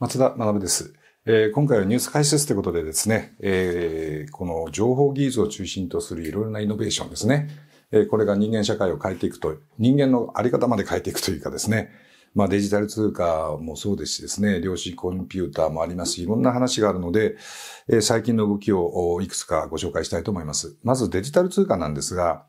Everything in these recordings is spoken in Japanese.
松田学です。えー、今回はニュース解説ということでですね、えー、この情報技術を中心とするいろいろなイノベーションですね。えー、これが人間社会を変えていくと、人間のあり方まで変えていくというかですね、まあデジタル通貨もそうですしですね、量子コンピューターもありますし、いろんな話があるので、え最近の動きをいくつかご紹介したいと思います。まずデジタル通貨なんですが、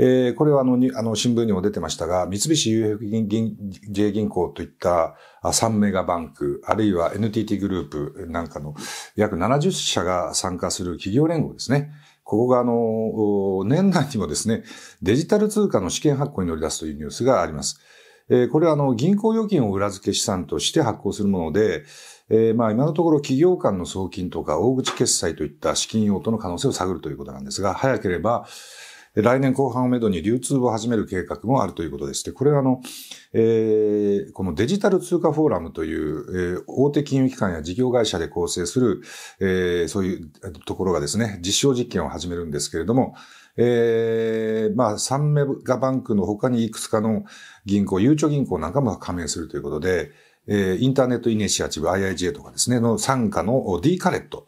えー、これはあのあの新聞にも出てましたが、三菱 UFJ 銀行といった3メガバンク、あるいは NTT グループなんかの約70社が参加する企業連合ですね。ここがあの、年内にもですね、デジタル通貨の試験発行に乗り出すというニュースがあります。えー、これはあの、銀行預金を裏付け資産として発行するもので、えー、まあ今のところ企業間の送金とか大口決済といった資金用との可能性を探るということなんですが、早ければ、来年後半をめどに流通を始める計画もあるということでして、これはあの、えー、このデジタル通貨フォーラムという、えー、大手金融機関や事業会社で構成する、えー、そういうところがですね、実証実験を始めるんですけれども、えー、まあ、3メガバンクの他にいくつかの銀行、ゆうちょ銀行なんかも加盟するということで、えー、インターネットイニシアチブ IIJ とかですね、の参加の D カレット、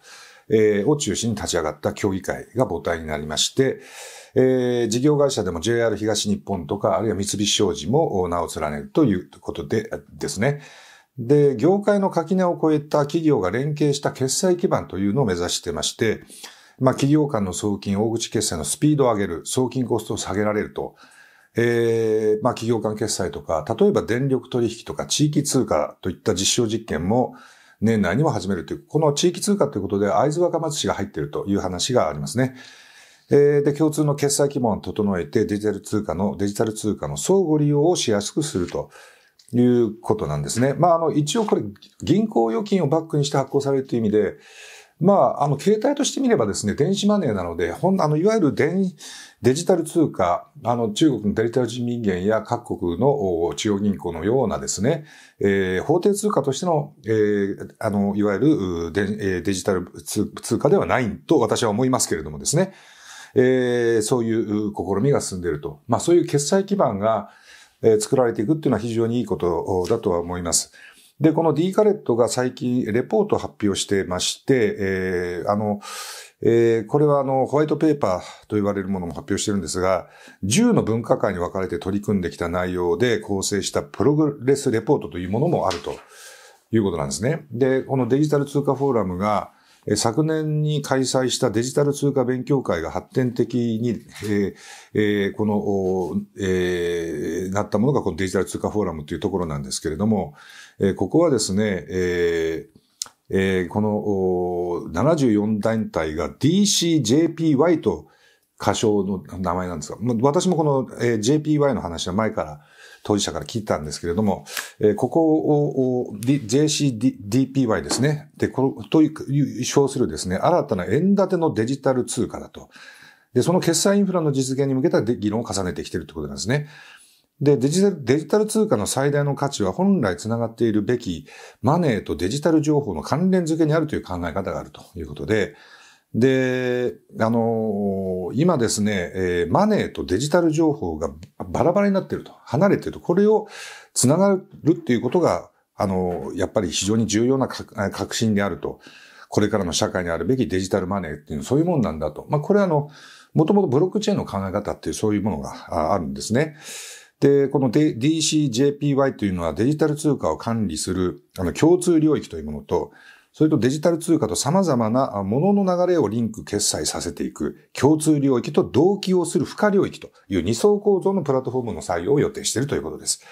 えー、を中心に立ち上がった協議会が母体になりまして、えー、事業会社でも JR 東日本とか、あるいは三菱商事も名を連ねるということで、ですね。で、業界の垣根を越えた企業が連携した決済基盤というのを目指してまして、まあ、企業間の送金、大口決済のスピードを上げる、送金コストを下げられると、えー、まあ、企業間決済とか、例えば電力取引とか地域通貨といった実証実験も年内にも始めるという、この地域通貨ということで会津若松市が入っているという話がありますね。えで、共通の決済基盤を整えてデジタル通貨の、デジタル通貨の相互利用をしやすくすると。いうことなんですね。まあ、あの、一応これ、銀行預金をバックにして発行されるという意味で、まあ、あの、携帯として見ればですね、電子マネーなので、ほん、あの、いわゆる電、デジタル通貨、あの、中国のデジタル人民元や各国の中央銀行のようなですね、えー、法定通貨としての、えー、あの、いわゆるデデジタル通貨ではないと私は思いますけれどもですね、えー、そういう試みが進んでいると。まあそういう決済基盤が、えー、作られていくっていうのは非常にいいことだとは思います。で、この D カレットが最近レポートを発表してまして、えー、あの、えー、これはあの、ホワイトペーパーと言われるものも発表してるんですが、10の分科会に分かれて取り組んできた内容で構成したプログレスレポートというものもあるということなんですね。で、このデジタル通貨フォーラムが、昨年に開催したデジタル通貨勉強会が発展的に、ええこの、えー、なったものがこのデジタル通貨フォーラムというところなんですけれども、えここはですね、えーえー、この74団体が DCJPY と仮称の名前なんですが、私もこの JPY の話は前から当事者から聞いたんですけれども、えここを JCDPY ですね。で、この、という、称するですね、新たな円建てのデジタル通貨だと。で、その決済インフラの実現に向けた議論を重ねてきているということなんですね。で、デジタル、デジタル通貨の最大の価値は本来つながっているべきマネーとデジタル情報の関連付けにあるという考え方があるということで、で、あのー、今ですね、えー、マネーとデジタル情報がバラバラになっていると、離れていると、これをつながるっていうことが、あのー、やっぱり非常に重要な革新であると。これからの社会にあるべきデジタルマネーっていうのはそういうもんなんだと。まあ、これはあの、もともとブロックチェーンの考え方っていうそういうものがあるんですね。で、この DCJPY というのはデジタル通貨を管理するあの共通領域というものと、それとデジタル通貨と様々なものの流れをリンク決済させていく共通領域と同期をする付加領域という二層構造のプラットフォームの採用を予定しているということです。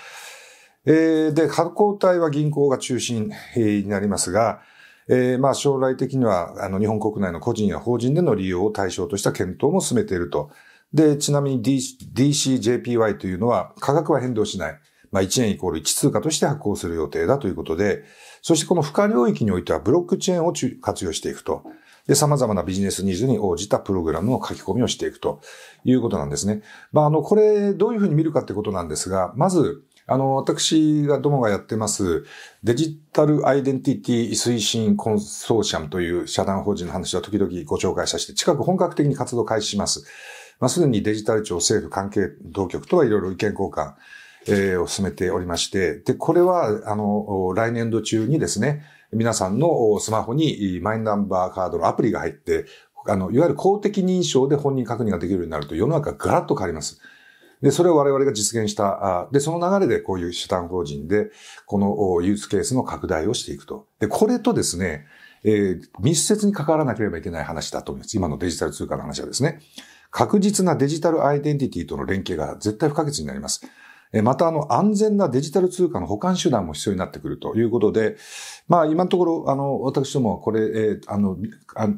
えー、で、発行体は銀行が中心になりますが、えー、まあ将来的にはあの日本国内の個人や法人での利用を対象とした検討も進めていると。で、ちなみに DCJPY というのは価格は変動しない。まあ1円イコール1通貨として発行する予定だということで、そしてこの不可領域においてはブロックチェーンを活用していくと。で、様々なビジネスニーズに応じたプログラムの書き込みをしていくということなんですね。まあ、あの、これ、どういうふうに見るかってことなんですが、まず、あの、私がどもがやってます、デジタルアイデンティティ推進コンソーシアムという社団法人の話は時々ご紹介させて、近く本格的に活動開始します。まあ、すでにデジタル庁政府関係当局とはいろいろ意見交換えー、を進めておりまして、で、これは、あの、来年度中にですね、皆さんのスマホにマイナンバーカードのアプリが入って、あの、いわゆる公的認証で本人確認ができるようになると世の中がガラッと変わります。で、それを我々が実現した。で、その流れでこういう主団法人で、このユースケースの拡大をしていくと。で、これとですね、えー、密接に関わらなければいけない話だと思います。今のデジタル通貨の話はですね。確実なデジタルアイデンティティとの連携が絶対不可欠になります。また、あの、安全なデジタル通貨の保管手段も必要になってくるということで、まあ、今のところ、あの、私どもはこれ、えー、あの、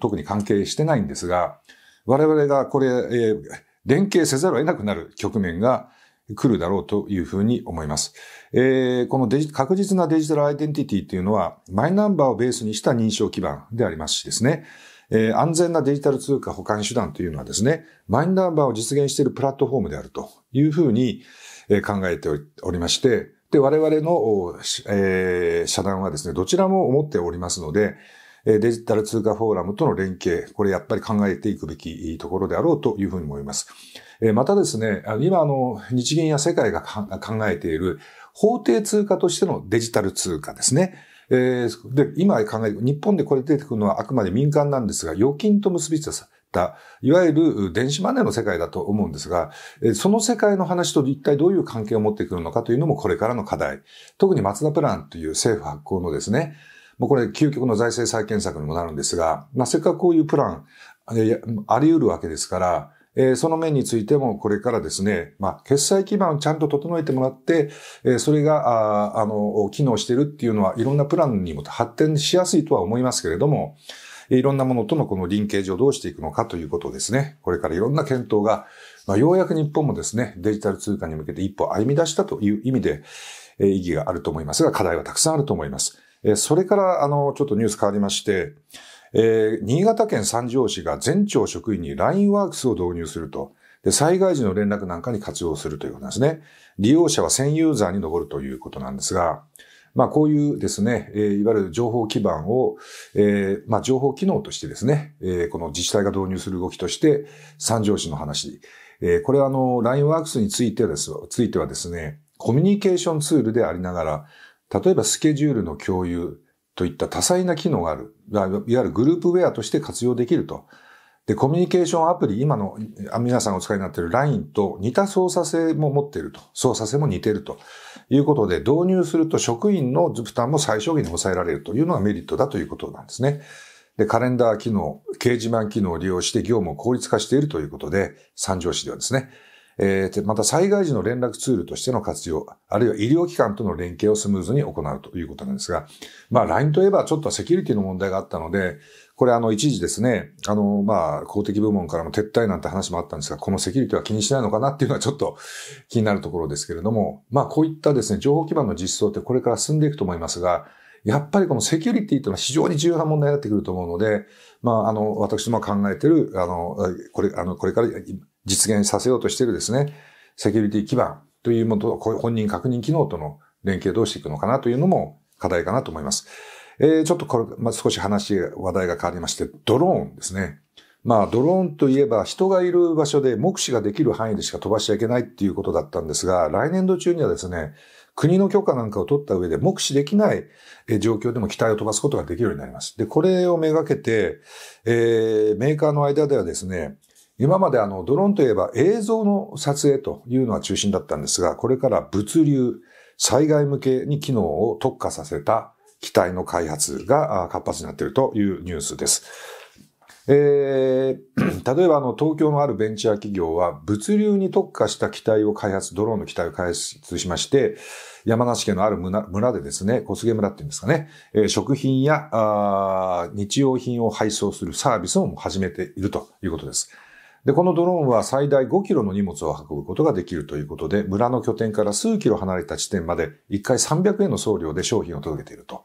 特に関係してないんですが、我々がこれ、えー、連携せざるを得なくなる局面が来るだろうというふうに思います。えー、このデジ確実なデジタルアイデンティティというのは、マイナンバーをベースにした認証基盤でありますしですね、えー、安全なデジタル通貨保管手段というのはですね、マイナンバーを実現しているプラットフォームであるというふうに、考えておりまして、で、我々の、えー、社団はですね、どちらも思っておりますので、デジタル通貨フォーラムとの連携、これやっぱり考えていくべきところであろうというふうに思います。またですね、今あの、日銀や世界が考えている法定通貨としてのデジタル通貨ですね。で、今考え、日本でこれ出てくるのはあくまで民間なんですが、預金と結びつ、いわゆる電子マネーの世界だと思うんですが、その世界の話と一体どういう関係を持ってくるのかというのもこれからの課題。特に松田プランという政府発行のですね、もうこれ究極の財政再建策にもなるんですが、まあ、せっかくこういうプラン、あり得るわけですから、えその面についてもこれからですね、まあ、決済基盤をちゃんと整えてもらって、えそれが、ああの、機能してるっていうのは、いろんなプランにも発展しやすいとは思いますけれども、いろんなものとのこのリンケージをどうしていくのかということをですね、これからいろんな検討が、まあ、ようやく日本もですね、デジタル通貨に向けて一歩歩み出したという意味で、え意義があると思いますが、課題はたくさんあると思います。えそれから、あの、ちょっとニュース変わりまして、えー、新潟県三条市が全庁職員に LINE ワークスを導入すると。で、災害時の連絡なんかに活用するということなんですね。利用者は1000ユーザーに上るということなんですが、まあ、こういうですね、えいわゆる情報基盤を、えまあ、情報機能としてですね、えこの自治体が導入する動きとして、三条市の話、えこれはあの、LINEWORKS についてです、ついてはですね、コミュニケーションツールでありながら、例えばスケジュールの共有といった多彩な機能がある、いわゆるグループウェアとして活用できると。で、コミュニケーションアプリ、今の皆さんお使いになっている LINE と似た操作性も持っていると、操作性も似ているということで、導入すると職員の負担も最小限に抑えられるというのがメリットだということなんですね。で、カレンダー機能、掲示板機能を利用して業務を効率化しているということで、三条市ではですね、えー、また災害時の連絡ツールとしての活用、あるいは医療機関との連携をスムーズに行うということなんですが、まあ LINE といえばちょっとセキュリティの問題があったので、これあの一時ですね、あのまあ公的部門からの撤退なんて話もあったんですが、このセキュリティは気にしないのかなっていうのはちょっと気になるところですけれども、まあこういったですね、情報基盤の実装ってこれから進んでいくと思いますが、やっぱりこのセキュリティというのは非常に重要な問題になってくると思うので、まあ、あの、私も考えてる、あの、これ、あの、これから実現させようとしてるですね、セキュリティ基盤というものと、本人確認機能との連携どうしていくのかなというのも課題かなと思います。えー、ちょっとこれ、まあ、少し話、話題が変わりまして、ドローンですね。まあ、ドローンといえば人がいる場所で目視ができる範囲でしか飛ばしちゃいけないっていうことだったんですが、来年度中にはですね、国の許可なんかを取った上で目視できない状況でも機体を飛ばすことができるようになります。で、これをめがけて、えー、メーカーの間ではですね、今まであの、ドローンといえば映像の撮影というのは中心だったんですが、これから物流、災害向けに機能を特化させた機体の開発が活発になっているというニュースです。えー、例えばあの東京のあるベンチャー企業は物流に特化した機体を開発、ドローンの機体を開発しまして、山梨県のある村でですね、小菅村っていうんですかね、えー、食品やあ日用品を配送するサービスを始めているということです。で、このドローンは最大5キロの荷物を運ぶことができるということで、村の拠点から数キロ離れた地点まで1回300円の送料で商品を届けていると。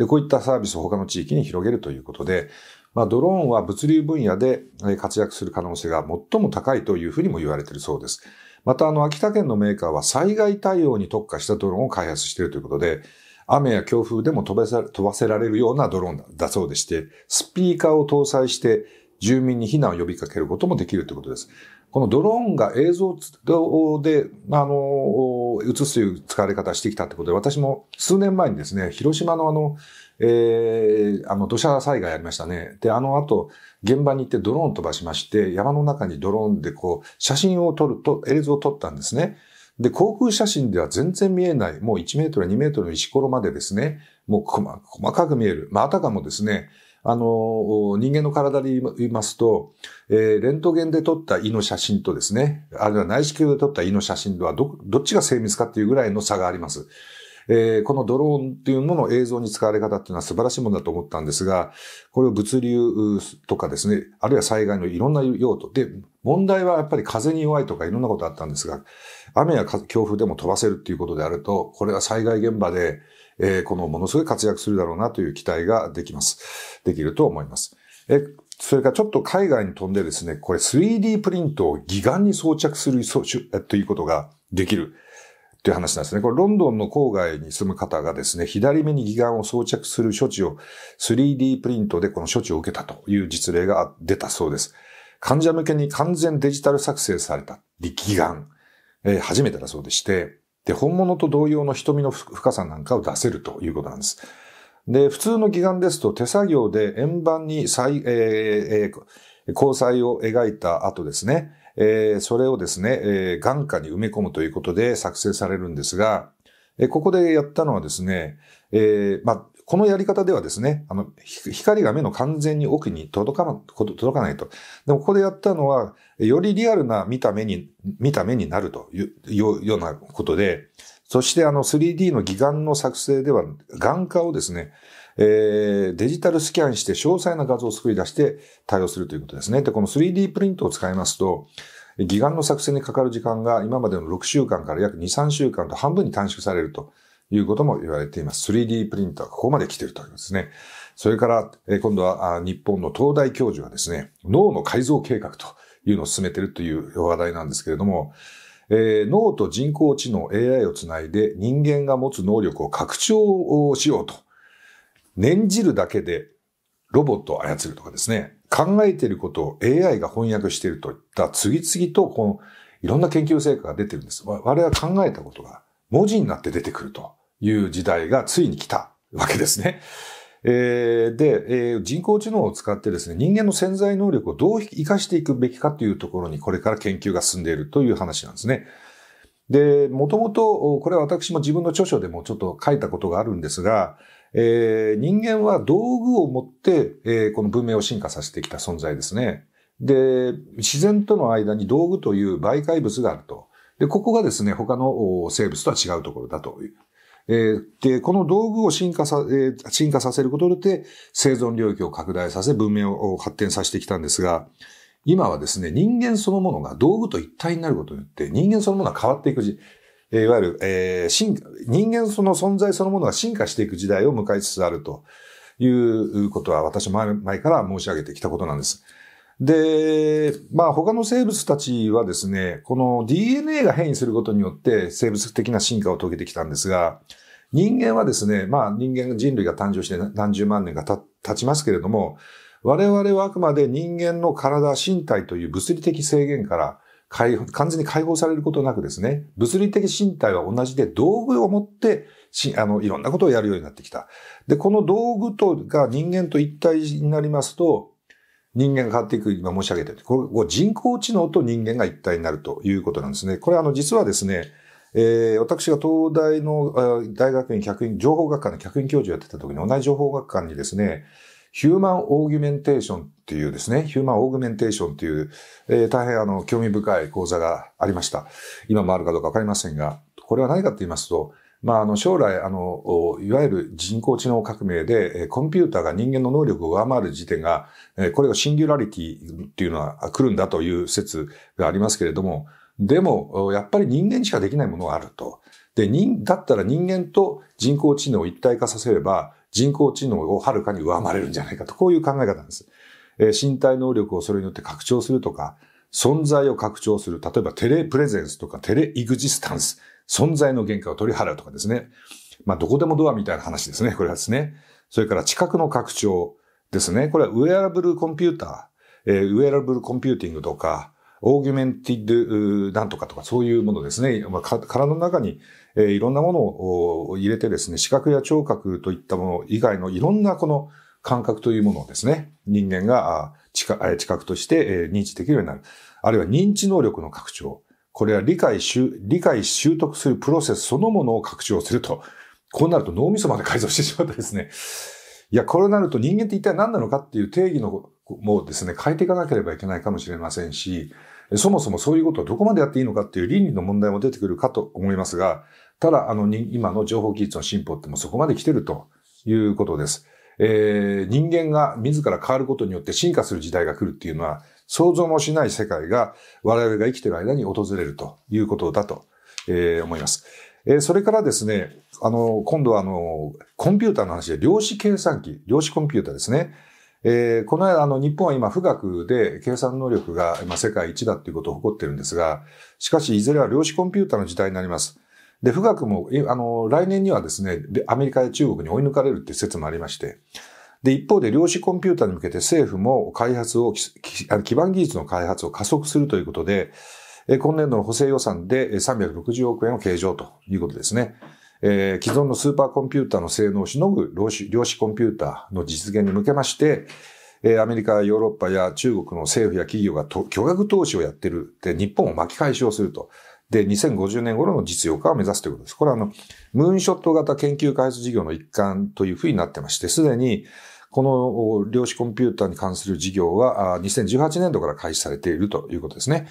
で、こういったサービスを他の地域に広げるということで、まあ、ドローンは物流分野で活躍する可能性が最も高いというふうにも言われているそうです。また、あの、秋田県のメーカーは災害対応に特化したドローンを開発しているということで、雨や強風でも飛ば飛ばせられるようなドローンだそうでして、スピーカーを搭載して住民に避難を呼びかけることもできるということです。このドローンが映像で、あの、映すという使われ方をしてきたってことで、私も数年前にですね、広島のあの、えー、あの、土砂災害ありましたね。で、あの後、現場に行ってドローン飛ばしまして、山の中にドローンでこう、写真を撮ると、映像を撮ったんですね。で、航空写真では全然見えない、もう1メートル、2メートルの石ころまでですね、もう細かく見える。まあ、あたかもですね、あの、人間の体で言いますと、えー、レントゲンで撮った胃の写真とですね、あるいは内視鏡で撮った胃の写真とはど、どっちが精密かっていうぐらいの差があります。えー、このドローンっていうものの映像に使われ方っていうのは素晴らしいものだと思ったんですが、これを物流とかですね、あるいは災害のいろんな用途で、問題はやっぱり風に弱いとかいろんなことあったんですが、雨や強風でも飛ばせるっていうことであると、これは災害現場で、えー、このものすごい活躍するだろうなという期待ができます。できると思います。えそれからちょっと海外に飛んでですね、これ 3D プリントを義眼に装着するということができる。という話なんですね。これ、ロンドンの郊外に住む方がですね、左目に義眼を装着する処置を 3D プリントでこの処置を受けたという実例が出たそうです。患者向けに完全デジタル作成された義眼、えー、初めてだそうでして、で、本物と同様の瞳の深さなんかを出せるということなんです。で、普通の義眼ですと手作業で円盤に再、えー、えー、交際を描いた後ですね、えー、それをですね、えー、眼下に埋め込むということで作成されるんですが、えー、ここでやったのはですね、えー、まあ、このやり方ではですね、あの、光が目の完全に奥に届か、ま、届かないと。でも、ここでやったのは、よりリアルな見た目に、見た目になるというようなことで、そしてあの 3D の義眼の作成では、眼科をですね、えー、デジタルスキャンして詳細な画像を作り出して対応するということですね。で、この 3D プリントを使いますと、義眼の作成にかかる時間が今までの6週間から約2、3週間と半分に短縮されるということも言われています。3D プリンターここまで来てるということですね。それから、え今度は日本の東大教授がですね、脳の改造計画というのを進めてるという話題なんですけれども、え脳と人工知能 AI をつないで人間が持つ能力を拡張をしようと。念じるだけでロボットを操るとかですね、考えていることを AI が翻訳しているといった次々とこのいろんな研究成果が出てるんです。我々は考えたことが文字になって出てくるという時代がついに来たわけですね。えー、で、えー、人工知能を使ってですね、人間の潜在能力をどう活かしていくべきかというところにこれから研究が進んでいるという話なんですね。で、もともと、これは私も自分の著書でもちょっと書いたことがあるんですが、えー、人間は道具を持って、えー、この文明を進化させてきた存在ですね。で、自然との間に道具という媒介物があると。で、ここがですね、他の生物とは違うところだというえー、で、この道具を進化さ、えー、進化させることで、生存領域を拡大させ、文明を発展させてきたんですが、今はですね、人間そのものが道具と一体になることによって、人間そのものが変わっていく時、えー、いわゆる、えー、進化、人間その存在そのものが進化していく時代を迎えつつあるということは、私前前から申し上げてきたことなんです。で、まあ他の生物たちはですね、この DNA が変異することによって生物的な進化を遂げてきたんですが、人間はですね、まあ人間、人類が誕生して何十万年が経ちますけれども、我々はあくまで人間の体、身体という物理的制限から完全に解放されることなくですね、物理的身体は同じで道具を持ってあの、いろんなことをやるようになってきた。で、この道具とが人間と一体になりますと、人間が変わっていく、今申し上げてる。これ、人工知能と人間が一体になるということなんですね。これ、あの、実はですね、えー、私が東大の大学院客員、情報学科の客員教授をやってた時に、同じ情報学科にですね、ヒューマンオーギュメンテーションっていうですね、ヒューマンオーギュメンテーションっていう、えー、大変あの、興味深い講座がありました。今もあるかどうかわかりませんが、これは何かと言いますと、まあ、あの、将来、あの、いわゆる人工知能革命で、コンピューターが人間の能力を上回る時点が、これがシンギュラリティっていうのは来るんだという説がありますけれども、でも、やっぱり人間しかできないものがあると。で、人、だったら人間と人工知能を一体化させれば、人工知能をはるかに上回れるんじゃないかと、こういう考え方なんです。え身体能力をそれによって拡張するとか、存在を拡張する。例えばテレプレゼンスとかテレイグジスタンス。存在の原価を取り払うとかですね。まあ、どこでもドアみたいな話ですね。これはですね。それから、知覚の拡張ですね。これは、ウェアラブルコンピューター、えー、ウェアラブルコンピューティングとか、オーギュメンティッドなんとかとか、そういうものですね。まあ、体の中に、えー、いろんなものを入れてですね、視覚や聴覚といったもの以外のいろんなこの感覚というものをですね、人間が知覚として認知できるようになる。あるいは認知能力の拡張。これは理解し、理解習得するプロセスそのものを拡張すると。こうなると脳みそまで改造してしまったですね。いや、これになると人間って一体何なのかっていう定義のもですね、変えていかなければいけないかもしれませんし、そもそもそういうことをどこまでやっていいのかっていう倫理の問題も出てくるかと思いますが、ただ、あの、今の情報技術の進歩ってもうそこまで来てるということです。えー、人間が自ら変わることによって進化する時代が来るっていうのは、想像もしない世界が我々が生きている間に訪れるということだと、えー、思います。えー、それからですね、あの、今度はあの、コンピューターの話で量子計算機、量子コンピューターですね。えー、この間、あの、日本は今、富岳で計算能力が、まあ、世界一だっていうことを誇ってるんですが、しかし、いずれは量子コンピューターの時代になります。で、富岳も、あの、来年にはですね、アメリカや中国に追い抜かれるっていう説もありまして、で、一方で量子コンピューターに向けて政府も開発を、基盤技術の開発を加速するということで、今年度の補正予算で360億円を計上ということですね。えー、既存のスーパーコンピューターの性能をしのぐ量子量子コンピューターの実現に向けまして、えー、アメリカ、ヨーロッパや中国の政府や企業が巨額投資をやってるで、日本を巻き返しをすると。で、2050年頃の実用化を目指すということです。これはあの、ムーンショット型研究開発事業の一環というふうになってまして、すでに、この量子コンピューターに関する事業は、2018年度から開始されているということですね。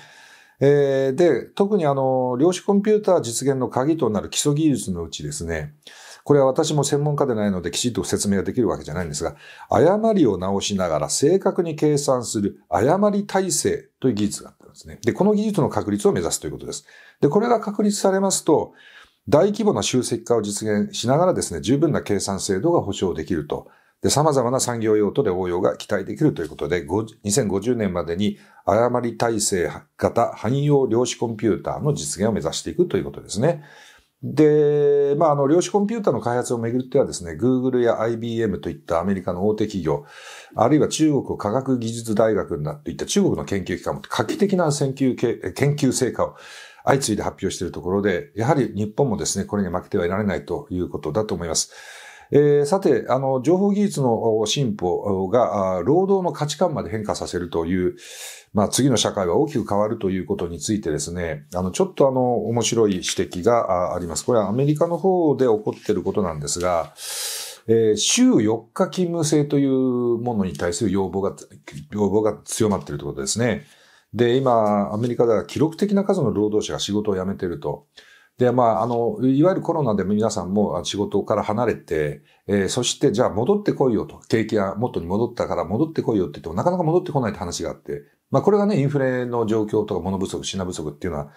で、特にあの、量子コンピューター実現の鍵となる基礎技術のうちですね、これは私も専門家でないのできちっと説明ができるわけじゃないんですが、誤りを直しながら正確に計算する誤り体制という技術がですね。で、この技術の確立を目指すということです。で、これが確立されますと、大規模な集積化を実現しながらですね、十分な計算精度が保証できると。で、様々な産業用途で応用が期待できるということで、2050年までに誤り体制型汎用量子コンピューターの実現を目指していくということですね。で、まあ、あの、量子コンピューターの開発をめぐってはですね、Google や IBM といったアメリカの大手企業、あるいは中国科学技術大学になっていった中国の研究機関も画期的な研究研究成果を相次いで発表しているところで、やはり日本もですね、これに負けてはいられないということだと思います。えー、さて、あの、情報技術の進歩が、労働の価値観まで変化させるという、まあ、次の社会は大きく変わるということについてですね、あの、ちょっとあの、面白い指摘があります。これはアメリカの方で起こっていることなんですが、えー、週4日勤務制というものに対する要望が、要望が強まっているということですね。で、今、アメリカでは記録的な数の労働者が仕事を辞めていると。で、まあ、あの、いわゆるコロナで皆さんも仕事から離れて、えー、そして、じゃあ戻ってこいよと。景気が元に戻ったから戻ってこいよって言っても、なかなか戻ってこないって話があって、まあ、これがね、インフレの状況とか物不足、品不足っていうのは、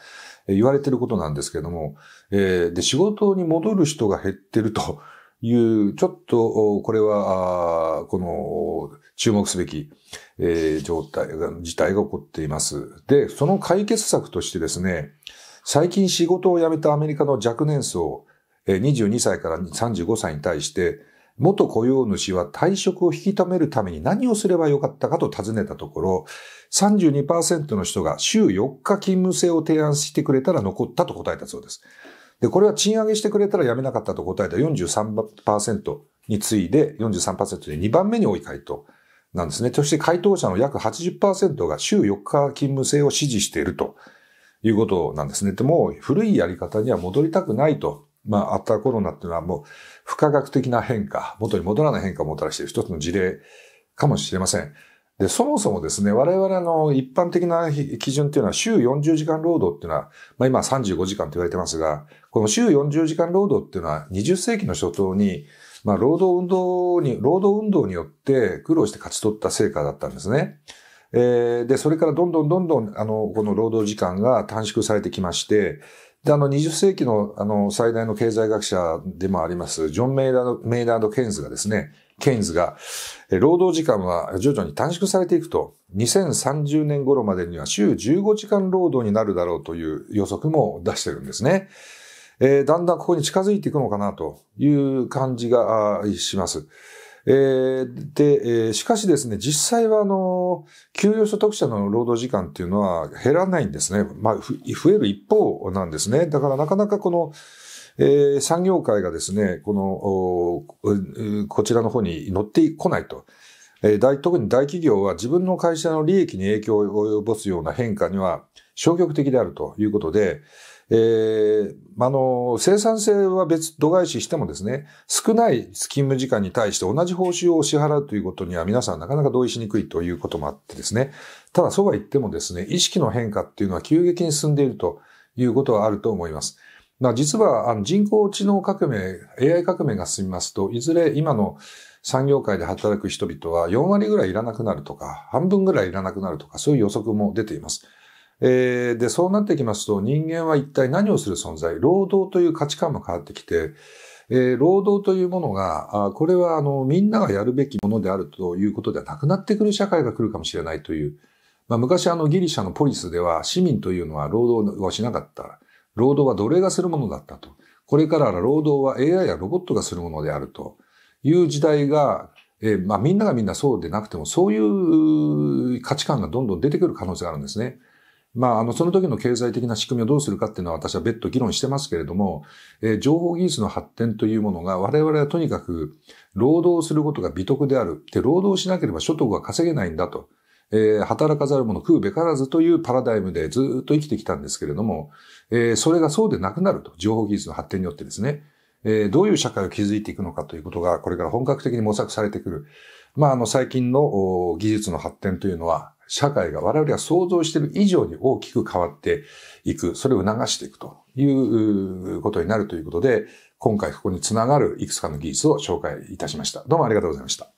言われてることなんですけども、えー、で、仕事に戻る人が減ってるという、ちょっと、これは、この、注目すべき、えー、状態事態が起こっています。で、その解決策としてですね、最近仕事を辞めたアメリカの若年層、22歳から35歳に対して、元雇用主は退職を引き止めるために何をすればよかったかと尋ねたところ、32%の人が週4日勤務制を提案してくれたら残ったと答えたそうです。で、これは賃上げしてくれたら辞めなかったと答えた43%に次いで43%で2番目に多い回答なんですね。そして回答者の約80%が週4日勤務制を支持しているということなんですね。でも、古いやり方には戻りたくないと。まあ、あったコロナっていうのはもう、不可学的な変化、元に戻らない変化をもたらしている一つの事例かもしれません。で、そもそもですね、我々の一般的な基準っていうのは週40時間労働っていうのは、まあ今35時間と言われてますが、この週40時間労働っていうのは20世紀の初頭に、まあ労働運動に、労働運動によって苦労して勝ち取った成果だったんですね。えー、で、それからどんどんどんどん、あの、この労働時間が短縮されてきまして、で、あの、20世紀の、あの、最大の経済学者でもあります、ジョン・メイラード、メイード・ケインズがですね、ケインズが、労働時間は徐々に短縮されていくと、2030年頃までには週15時間労働になるだろうという予測も出してるんですね。えー、だんだんここに近づいていくのかなという感じがします。えー、で、えー、しかしですね、実際はあの、給与所得者の労働時間っていうのは減らないんですね。まあ、増える一方なんですね。だからなかなかこの、えー、産業界がですね、この、こちらの方に乗ってこないと。え特に大企業は自分の会社の利益に影響を及ぼすような変化には消極的であるということで、えー、あの、生産性は別、度外視してもですね、少ない勤務時間に対して同じ報酬を支払うということには皆さんなかなか同意しにくいということもあってですね、ただそうは言ってもですね、意識の変化っていうのは急激に進んでいるということはあると思います。ま実はあの人工知能革命、AI 革命が進みますと、いずれ今の産業界で働く人々は4割ぐらいいらなくなるとか、半分ぐらいいらなくなるとか、そういう予測も出ています。えー、で、そうなってきますと、人間は一体何をする存在、労働という価値観も変わってきて、えー、労働というものが、あこれはあのみんながやるべきものであるということではなくなってくる社会が来るかもしれないという、まあ、昔あのギリシャのポリスでは市民というのは労働はしなかった。労働は奴隷がするものだったと。これから労働は AI やロボットがするものであるという時代が、えー、まあみんながみんなそうでなくてもそういう価値観がどんどん出てくる可能性があるんですね。まあ、あの、その時の経済的な仕組みをどうするかっていうのは私は別途議論してますけれども、えー、情報技術の発展というものが我々はとにかく労働することが美徳である。で、労働しなければ所得は稼げないんだと。えー、働かざる者食うべからずというパラダイムでずっと生きてきたんですけれども、えー、それがそうでなくなると。情報技術の発展によってですね。えー、どういう社会を築いていくのかということが、これから本格的に模索されてくる。まあ、あの、最近の技術の発展というのは、社会が我々が想像している以上に大きく変わっていく、それを促していくということになるということで、今回ここにつながるいくつかの技術を紹介いたしました。どうもありがとうございました。